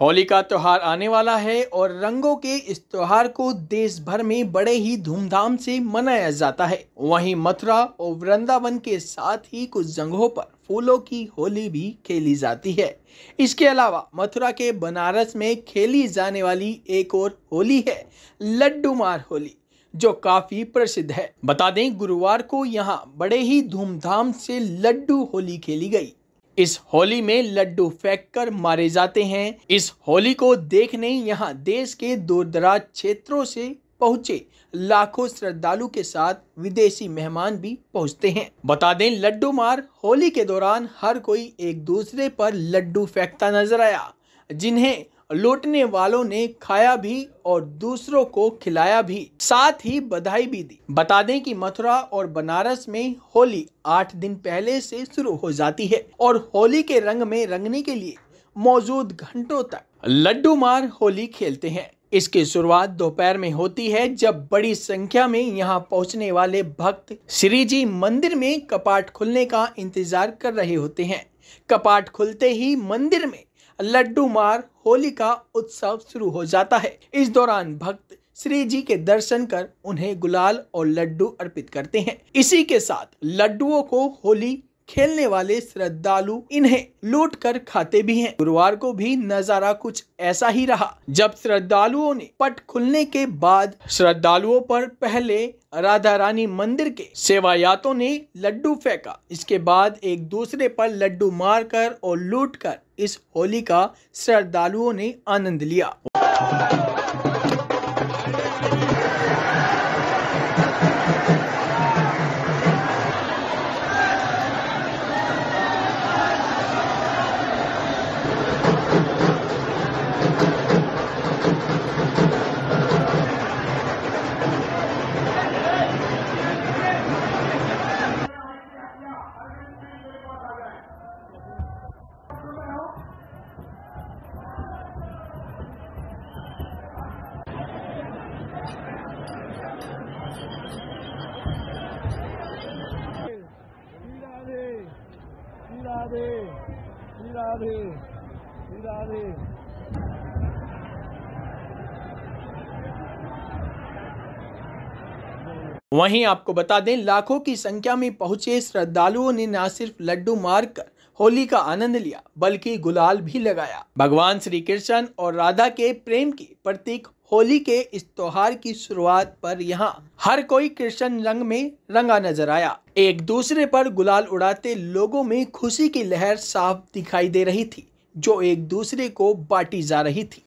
होली का त्यौहार आने वाला है और रंगों के इस त्यौहार को देश भर में बड़े ही धूमधाम से मनाया जाता है वहीं मथुरा और वृंदावन के साथ ही कुछ जगहों पर फूलों की होली भी खेली जाती है इसके अलावा मथुरा के बनारस में खेली जाने वाली एक और होली है लड्डू मार होली जो काफी प्रसिद्ध है बता दें गुरुवार को यहाँ बड़े ही धूमधाम से लड्डू होली खेली गई इस होली में लड्डू फेंक कर मारे जाते हैं इस होली को देखने यहाँ देश के दूर दराज क्षेत्रों से पहुंचे लाखों श्रद्धालु के साथ विदेशी मेहमान भी पहुंचते हैं बता दें लड्डू मार होली के दौरान हर कोई एक दूसरे पर लड्डू फेंकता नजर आया जिन्हें लूटने वालों ने खाया भी और दूसरों को खिलाया भी साथ ही बधाई भी दी बता दें कि मथुरा और बनारस में होली आठ दिन पहले से शुरू हो जाती है और होली के रंग में रंगने के लिए मौजूद घंटों तक लड्डू मार होली खेलते हैं इसकी शुरुआत दोपहर में होती है जब बड़ी संख्या में यहाँ पहुँचने वाले भक्त श्री जी मंदिर में कपाट खुलने का इंतजार कर रहे होते हैं कपाट खुलते ही मंदिर में लड्डू मार होली का उत्सव शुरू हो जाता है इस दौरान भक्त श्री जी के दर्शन कर उन्हें गुलाल और लड्डू अर्पित करते हैं इसी के साथ लड्डुओं को होली खेलने वाले श्रद्धालु इन्हें लूट कर खाते भी हैं गुरुवार को भी नजारा कुछ ऐसा ही रहा जब श्रद्धालुओं ने पट खुलने के बाद श्रद्धालुओं पर पहले राधा रानी मंदिर के सेवायातों ने लड्डू फेंका इसके बाद एक दूसरे पर लड्डू मारकर और लूटकर इस होली का श्रद्धालुओं ने आनंद लिया राधे श्री राधे श्री राधे वहीं आपको बता दें लाखों की संख्या में पहुंचे श्रद्धालुओं ने न सिर्फ लड्डू मारकर होली का आनंद लिया बल्कि गुलाल भी लगाया भगवान श्री कृष्ण और राधा के प्रेम की प्रतीक होली के इस त्योहार की शुरुआत पर यहाँ हर कोई कृष्ण रंग में रंगा नजर आया एक दूसरे पर गुलाल उड़ाते लोगों में खुशी की लहर साफ दिखाई दे रही थी जो एक दूसरे को बांटी जा रही थी